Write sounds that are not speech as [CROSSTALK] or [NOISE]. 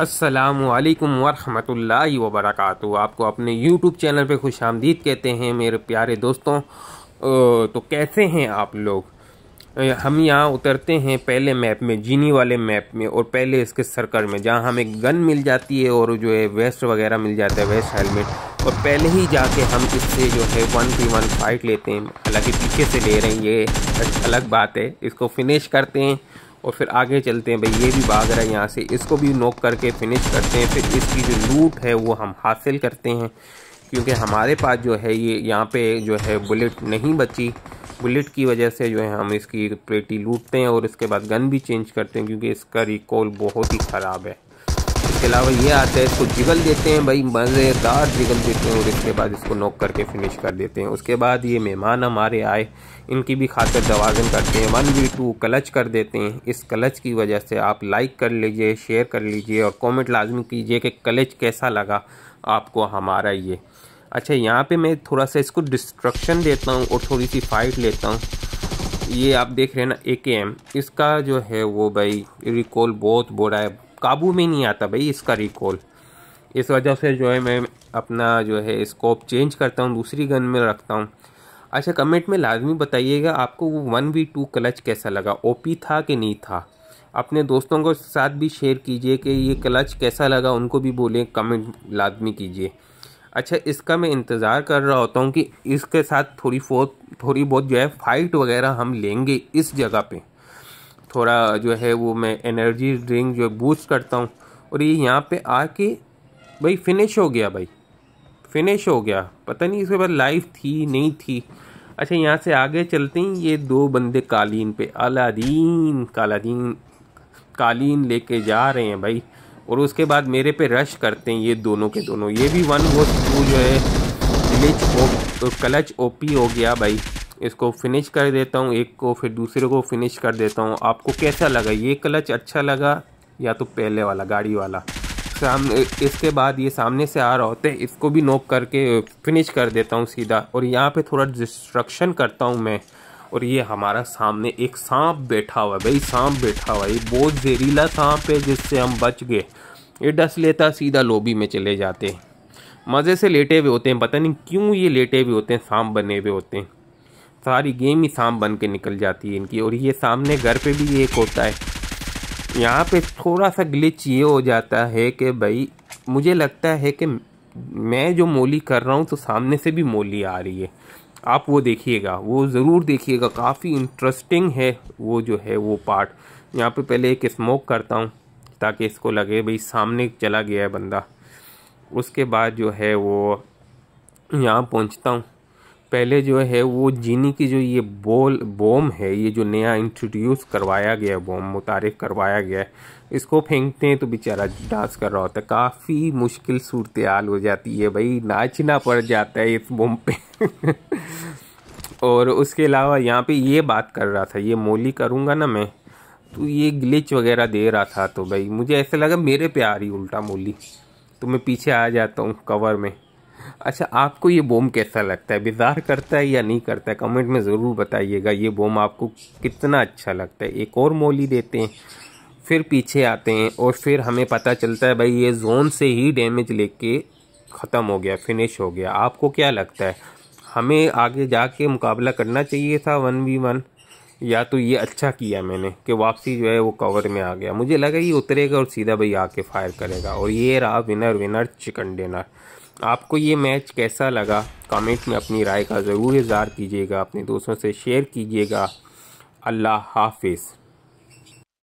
असलकम वरहमल वबरक आपको अपने यूट्यूब चैनल पे खुश आमदीद कहते हैं मेरे प्यारे दोस्तों तो कैसे हैं आप लोग हम यहाँ उतरते हैं पहले मैप में जीनी वाले मैप में और पहले इसके सर्कल में जहाँ हमें गन मिल जाती है और जो है वेस्ट वगैरह मिल जाता है वेस्ट हेलमेट और पहले ही जाके हम इससे जो है वन टी वन फाइट लेते हैं हालांकि पीछे से ले रहे हैं ये अलग बात है इसको फिनिश करते हैं और फिर आगे चलते हैं भाई ये भी भाग रहा है यहाँ से इसको भी नोक करके फिनिश करते हैं फिर इसकी जो लूट है वो हम हासिल करते हैं क्योंकि हमारे पास जो है ये यहाँ पे जो है बुलेट नहीं बची बुलेट की वजह से जो है हम इसकी पेटी लूटते हैं और इसके बाद गन भी चेंज करते हैं क्योंकि इसका रिकॉल बहुत ही ख़राब है इसके अलावा ये आता है इसको जिगल देते हैं भाई मज़ेदार जिगल देते हैं और इसके बाद इसको नोक करके फिनिश कर देते हैं उसके बाद ये मेहमान हमारे आए इनकी भी खातिर दवाजन करते हैं वन वी टू क्लच कर देते हैं इस क्लच की वजह से आप लाइक कर लीजिए शेयर कर लीजिए और कॉमेंट लाजमी कीजिए कि क्लच कैसा लगा आपको हमारा ये अच्छा यहाँ पर मैं थोड़ा सा इसको डिस्ट्रक्शन देता हूँ और थोड़ी सी फाइट लेता हूँ ये आप देख रहे हैं ना ए इसका जो है वो भाई रिकॉल बहुत बुरा है काबू में नहीं आता भाई इसका रिकॉल इस वजह से जो है मैं अपना जो है स्कोप चेंज करता हूँ दूसरी गन में रखता हूँ अच्छा कमेंट में लाजमी बताइएगा आपको वो वन वी टू क्लच कैसा लगा ओपी था कि नहीं था अपने दोस्तों के साथ भी शेयर कीजिए कि ये क्लच कैसा लगा उनको भी बोलें कमेंट लाजमी कीजिए अच्छा इसका मैं इंतज़ार कर रहा होता हूँ कि इसके साथ थोड़ी बहुत थोड़ी बहुत जो है फाइट वगैरह हम लेंगे इस जगह पे थोड़ा जो है वो मैं एनर्जी ड्रिंक जो है बूस्ट करता हूँ और ये यहाँ पे आके भाई फिनिश हो गया भाई फिनिश हो गया पता नहीं इसके बाद लाइफ थी नहीं थी अच्छा यहाँ से आगे चलते हैं ये दो बंदे कालीन पे अलादीन कालादीन कालीन लेके जा रहे हैं भाई और उसके बाद मेरे पे रश करते हैं ये दोनों के दोनों ये भी वन वो टू जो है क्लच ओ पी हो गया भाई इसको फिनिश कर देता हूँ एक को फिर दूसरे को फिनिश कर देता हूँ आपको कैसा लगा ये क्लच अच्छा लगा या तो पहले वाला गाड़ी वाला सामने इसके बाद ये सामने से आ रहा होता है इसको भी नोक करके फिनिश कर देता हूँ सीधा और यहाँ पे थोड़ा डिस्ट्रक्शन करता हूँ मैं और ये हमारा सामने एक सांप बैठा हुआ है भाई सांप बैठा हुआ है ये बहुत जहरीला सांप है जिससे हम बच गए ये डस लेता सीधा लोबी में चले जाते मज़े से लेटे हुए होते हैं पता नहीं क्यों ये लेटे हुए होते हैं सांप बने हुए होते हैं सारी गेम ही शाम बन के निकल जाती है इनकी और ये सामने घर पे भी एक होता है यहाँ पे थोड़ा सा ग्लिच ये हो जाता है कि भाई मुझे लगता है कि मैं जो मोली कर रहा हूँ तो सामने से भी मोली आ रही है आप वो देखिएगा वो ज़रूर देखिएगा काफ़ी इंटरेस्टिंग है वो जो है वो पार्ट यहाँ पे पहले एक स्मोक करता हूँ ताकि इसको लगे भाई सामने चला गया है बंदा उसके बाद जो है वो यहाँ पहुँचता हूँ पहले जो है वो जीनी की जो ये बोल बॉम है ये जो नया इंट्रोड्यूस करवाया गया है बॉम मुतारफ़ करवाया गया है इसको फेंकते हैं तो बेचारा डांस कर रहा होता है काफ़ी मुश्किल सूरत हाल हो जाती है भाई नाचना पड़ जाता है इस बॉम पे [LAUGHS] और उसके अलावा यहाँ पे ये बात कर रहा था ये मोली करूँगा ना मैं तो ये ग्लिच वगैरह दे रहा था तो भाई मुझे ऐसा लगा मेरे पे आ रही उल्टा मोली तो मैं पीछे आ जाता हूँ कवर में अच्छा आपको ये बोम कैसा लगता है बेजार करता है या नहीं करता है कमेंट में ज़रूर बताइएगा ये बोम आपको कितना अच्छा लगता है एक और मोली देते हैं फिर पीछे आते हैं और फिर हमें पता चलता है भाई ये जोन से ही डैमेज लेके ख़त्म हो गया फिनिश हो गया आपको क्या लगता है हमें आगे जाके मुकाबला करना चाहिए था वन वी वन या तो ये अच्छा किया मैंने कि वापसी जो है वो कवर में आ गया मुझे लगा ये उतरेगा और सीधा भाई आके फायर करेगा और ये रहा विनर विनर चिकन डिनर आपको ये मैच कैसा लगा कमेंट में अपनी राय का ज़रूर इजहार कीजिएगा अपने दोस्तों से शेयर कीजिएगा अल्लाह हाफिज़